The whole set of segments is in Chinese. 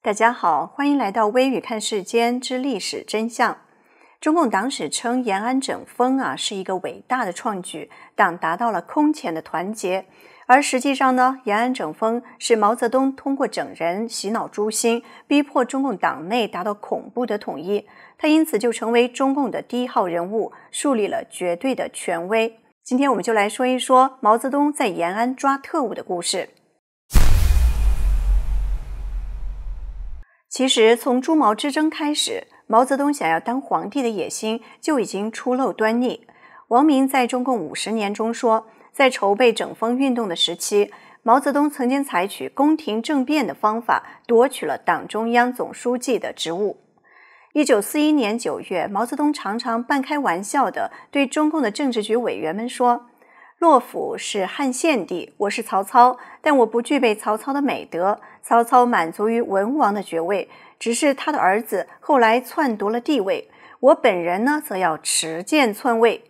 大家好，欢迎来到微语看世间之历史真相。中共党史称延安整风啊是一个伟大的创举，党达到了空前的团结。而实际上呢，延安整风是毛泽东通过整人、洗脑、诛心，逼迫中共党内达到恐怖的统一。他因此就成为中共的第一号人物，树立了绝对的权威。今天我们就来说一说毛泽东在延安抓特务的故事。其实，从朱毛之争开始，毛泽东想要当皇帝的野心就已经初露端倪。王明在《中共五十年》中说，在筹备整风运动的时期，毛泽东曾经采取宫廷政变的方法，夺取了党中央总书记的职务。一九四一年九月，毛泽东常常半开玩笑地对中共的政治局委员们说。洛甫是汉献帝，我是曹操，但我不具备曹操的美德。曹操满足于文王的爵位，只是他的儿子后来篡夺了帝位。我本人呢，则要持剑篡位。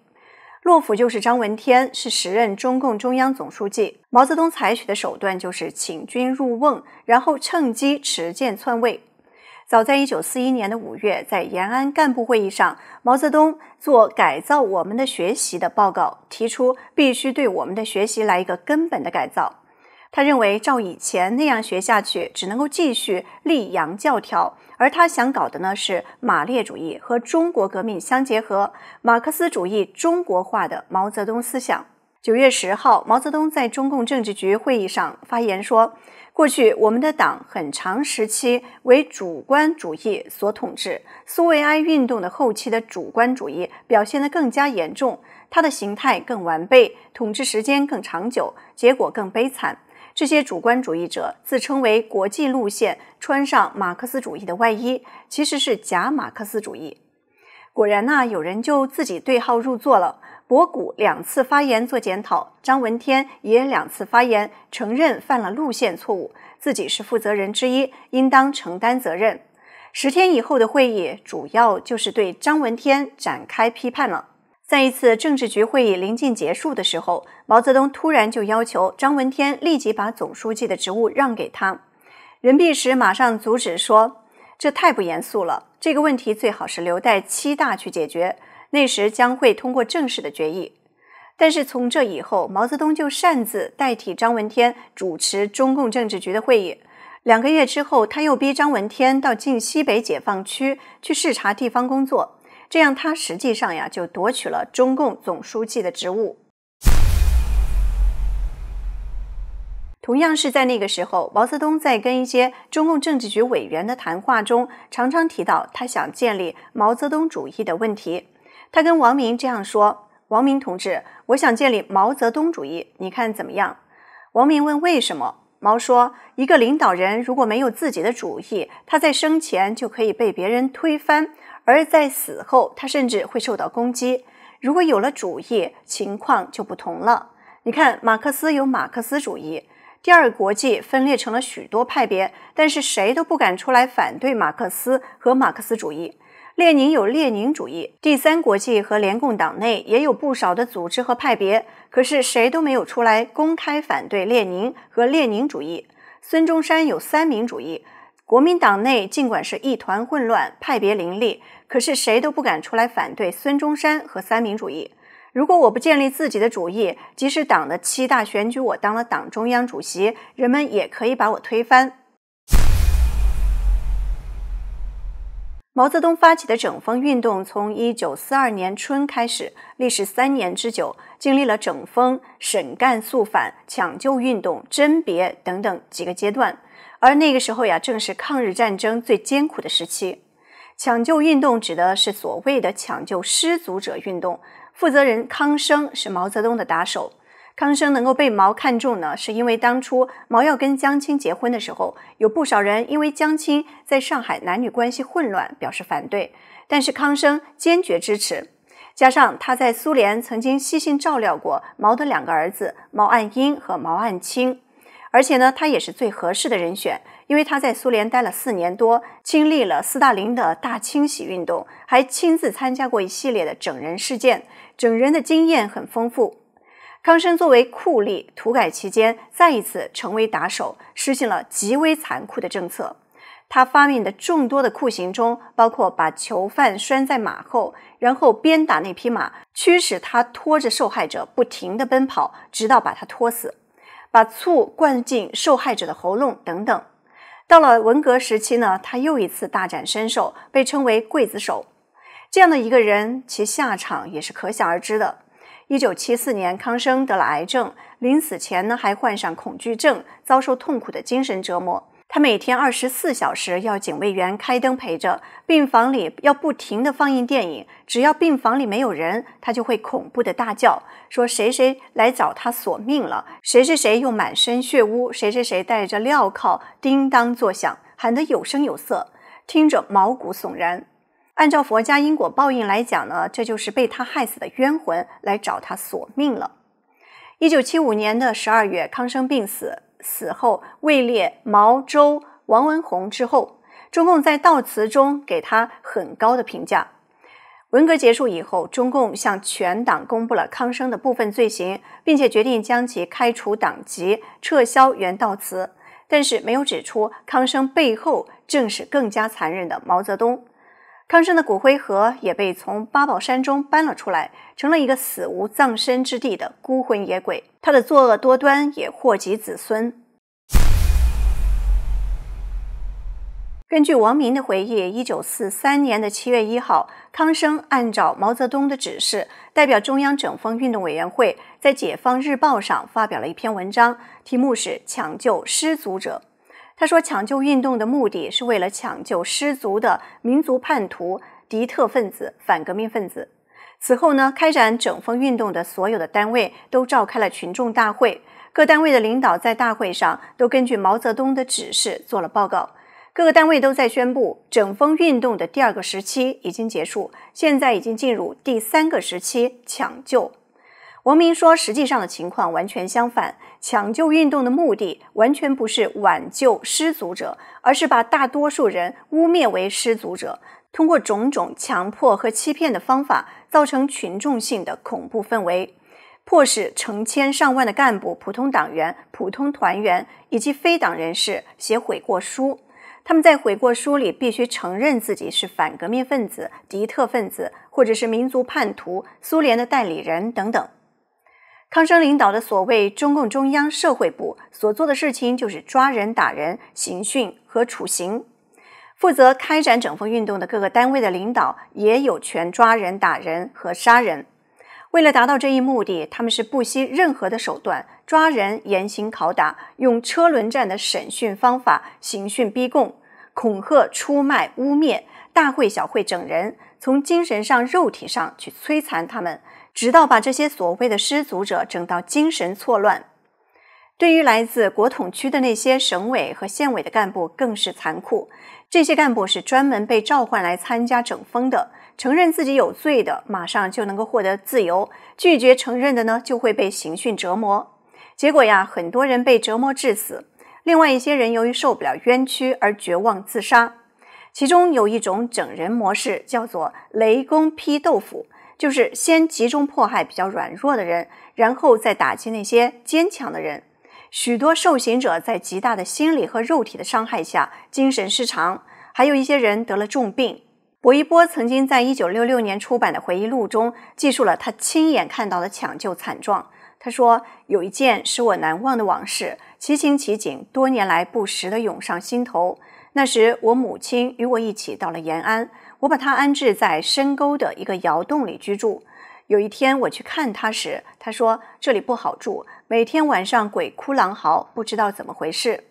洛甫就是张闻天，是时任中共中央总书记。毛泽东采取的手段就是请君入瓮，然后趁机持剑篡位。早在一九四一年的五月，在延安干部会议上，毛泽东做《改造我们的学习》的报告，提出必须对我们的学习来一个根本的改造。他认为，照以前那样学下去，只能够继续立洋教条，而他想搞的呢是马列主义和中国革命相结合，马克思主义中国化的毛泽东思想。九月十号，毛泽东在中共政治局会议上发言说。过去，我们的党很长时期为主观主义所统治。苏维埃运动的后期的主观主义表现得更加严重，它的形态更完备，统治时间更长久，结果更悲惨。这些主观主义者自称为国际路线，穿上马克思主义的外衣，其实是假马克思主义。果然呐，有人就自己对号入座了。博古两次发言做检讨，张闻天也两次发言承认犯了路线错误，自己是负责人之一，应当承担责任。十天以后的会议，主要就是对张闻天展开批判了。在一次政治局会议临近结束的时候，毛泽东突然就要求张闻天立即把总书记的职务让给他，任弼时马上阻止说：“这太不严肃了，这个问题最好是留待七大去解决。”那时将会通过正式的决议，但是从这以后，毛泽东就擅自代替张闻天主持中共政治局的会议。两个月之后，他又逼张闻天到晋西北解放区去视察地方工作，这样他实际上呀就夺取了中共总书记的职务。同样是在那个时候，毛泽东在跟一些中共政治局委员的谈话中，常常提到他想建立毛泽东主义的问题。他跟王明这样说：“王明同志，我想建立毛泽东主义，你看怎么样？”王明问：“为什么？”毛说：“一个领导人如果没有自己的主义，他在生前就可以被别人推翻，而在死后，他甚至会受到攻击。如果有了主义，情况就不同了。你看，马克思有马克思主义，第二国际分裂成了许多派别，但是谁都不敢出来反对马克思和马克思主义。”列宁有列宁主义，第三国际和联共党内也有不少的组织和派别，可是谁都没有出来公开反对列宁和列宁主义。孙中山有三民主义，国民党内尽管是一团混乱，派别林立，可是谁都不敢出来反对孙中山和三民主义。如果我不建立自己的主义，即使党的七大选举我当了党中央主席，人们也可以把我推翻。毛泽东发起的整风运动，从一九四二年春开始，历时三年之久，经历了整风、审干、肃反、抢救运动、甄别等等几个阶段。而那个时候呀，正是抗日战争最艰苦的时期。抢救运动指的是所谓的“抢救失足者”运动，负责人康生是毛泽东的打手。康生能够被毛看中呢，是因为当初毛要跟江青结婚的时候，有不少人因为江青在上海男女关系混乱表示反对，但是康生坚决支持，加上他在苏联曾经细心照料过毛的两个儿子毛岸英和毛岸青，而且呢，他也是最合适的人选，因为他在苏联待了四年多，经历了斯大林的大清洗运动，还亲自参加过一系列的整人事件，整人的经验很丰富。康生作为酷吏，土改期间再一次成为打手，实行了极为残酷的政策。他发明的众多的酷刑中，包括把囚犯拴在马后，然后鞭打那匹马，驱使他拖着受害者不停的奔跑，直到把他拖死；把醋灌进受害者的喉咙等等。到了文革时期呢，他又一次大展身手，被称为刽子手。这样的一个人，其下场也是可想而知的。一九七四年，康生得了癌症，临死前呢还患上恐惧症，遭受痛苦的精神折磨。他每天二十四小时要警卫员开灯陪着，病房里要不停地放映电影。只要病房里没有人，他就会恐怖的大叫，说谁谁来找他索命了，谁谁谁又满身血污，谁谁谁戴着镣铐叮当作响，喊得有声有色，听着毛骨悚然。按照佛家因果报应来讲呢，这就是被他害死的冤魂来找他索命了。一九七五年的十二月，康生病死，死后位列毛周王文宏之后。中共在悼词中给他很高的评价。文革结束以后，中共向全党公布了康生的部分罪行，并且决定将其开除党籍、撤销原悼词，但是没有指出康生背后正是更加残忍的毛泽东。康生的骨灰盒也被从八宝山中搬了出来，成了一个死无葬身之地的孤魂野鬼。他的作恶多端也祸及子孙。根据王明的回忆，一九四三年的七月一号，康生按照毛泽东的指示，代表中央整风运动委员会，在《解放日报》上发表了一篇文章，题目是《抢救失足者》。他说：“抢救运动的目的是为了抢救失足的民族叛徒、敌特分子、反革命分子。此后呢，开展整风运动的所有的单位都召开了群众大会，各单位的领导在大会上都根据毛泽东的指示做了报告。各个单位都在宣布，整风运动的第二个时期已经结束，现在已经进入第三个时期——抢救。”王明说，实际上的情况完全相反。抢救运动的目的完全不是挽救失足者，而是把大多数人污蔑为失足者，通过种种强迫和欺骗的方法，造成群众性的恐怖氛围，迫使成千上万的干部、普通党员、普通团员以及非党人士写悔过书。他们在悔过书里必须承认自己是反革命分子、敌特分子，或者是民族叛徒、苏联的代理人等等。康生领导的所谓中共中央社会部所做的事情，就是抓人、打人、刑讯和处刑。负责开展整风运动的各个单位的领导，也有权抓人、打人和杀人。为了达到这一目的，他们是不惜任何的手段抓人、严刑拷打、用车轮战的审讯方法刑讯逼供、恐吓、出卖、污蔑，大会小会整人。从精神上、肉体上去摧残他们，直到把这些所谓的失足者整到精神错乱。对于来自国统区的那些省委和县委的干部，更是残酷。这些干部是专门被召唤来参加整风的，承认自己有罪的，马上就能够获得自由；拒绝承认的呢，就会被刑讯折磨。结果呀，很多人被折磨致死，另外一些人由于受不了冤屈而绝望自杀。其中有一种整人模式，叫做“雷公劈豆腐”，就是先集中迫害比较软弱的人，然后再打击那些坚强的人。许多受刑者在极大的心理和肉体的伤害下，精神失常，还有一些人得了重病。薄一波曾经在一九六六年出版的回忆录中记述了他亲眼看到的抢救惨状。他说：“有一件使我难忘的往事，其情其景，多年来不时地涌上心头。”那时，我母亲与我一起到了延安，我把她安置在深沟的一个窑洞里居住。有一天，我去看她时，她说：“这里不好住，每天晚上鬼哭狼嚎，不知道怎么回事。”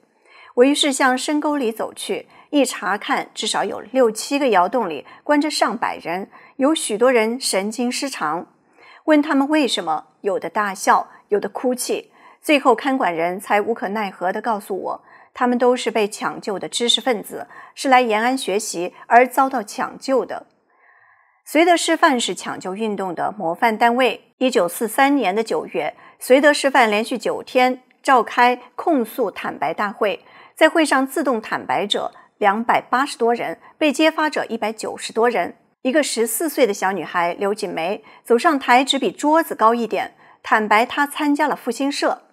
我于是向深沟里走去，一查看，至少有六七个窑洞里关着上百人，有许多人神经失常。问他们为什么，有的大笑，有的哭泣。最后，看管人才无可奈何地告诉我。他们都是被抢救的知识分子，是来延安学习而遭到抢救的。绥德师范是抢救运动的模范单位。一九四三年的九月，绥德师范连续九天召开控诉坦白大会，在会上自动坦白者两百八十多人，被揭发者一百九十多人。一个十四岁的小女孩刘锦梅走上台，只比桌子高一点，坦白她参加了复兴社。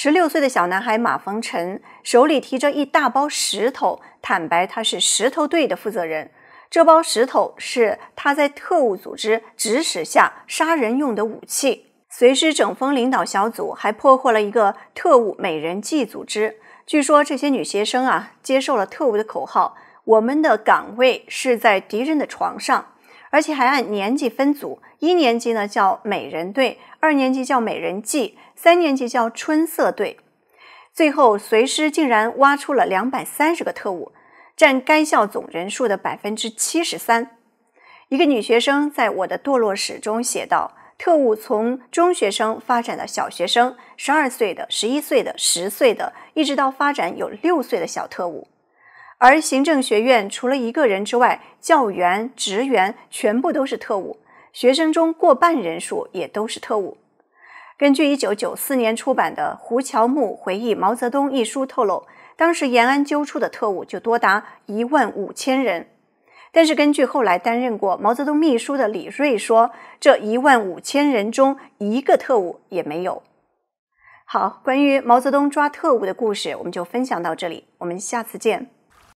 十六岁的小男孩马逢辰手里提着一大包石头，坦白他是石头队的负责人。这包石头是他在特务组织指使下杀人用的武器。随师整风领导小组还破获了一个特务美人计组织。据说这些女学生啊，接受了特务的口号：“我们的岗位是在敌人的床上。”而且还按年级分组，一年级呢叫美人队，二年级叫美人计，三年级叫春色队。最后，随师竟然挖出了两百三十个特务，占该校总人数的百分之七十三。一个女学生在我的堕落史中写道：“特务从中学生发展到小学生，十二岁的、十一岁的、十岁的，一直到发展有六岁的小特务。”而行政学院除了一个人之外，教员、职员全部都是特务，学生中过半人数也都是特务。根据1994年出版的胡乔木回忆《毛泽东》一书透露，当时延安揪出的特务就多达一万五千人。但是，根据后来担任过毛泽东秘书的李瑞说，这一万五千人中一个特务也没有。好，关于毛泽东抓特务的故事，我们就分享到这里，我们下次见。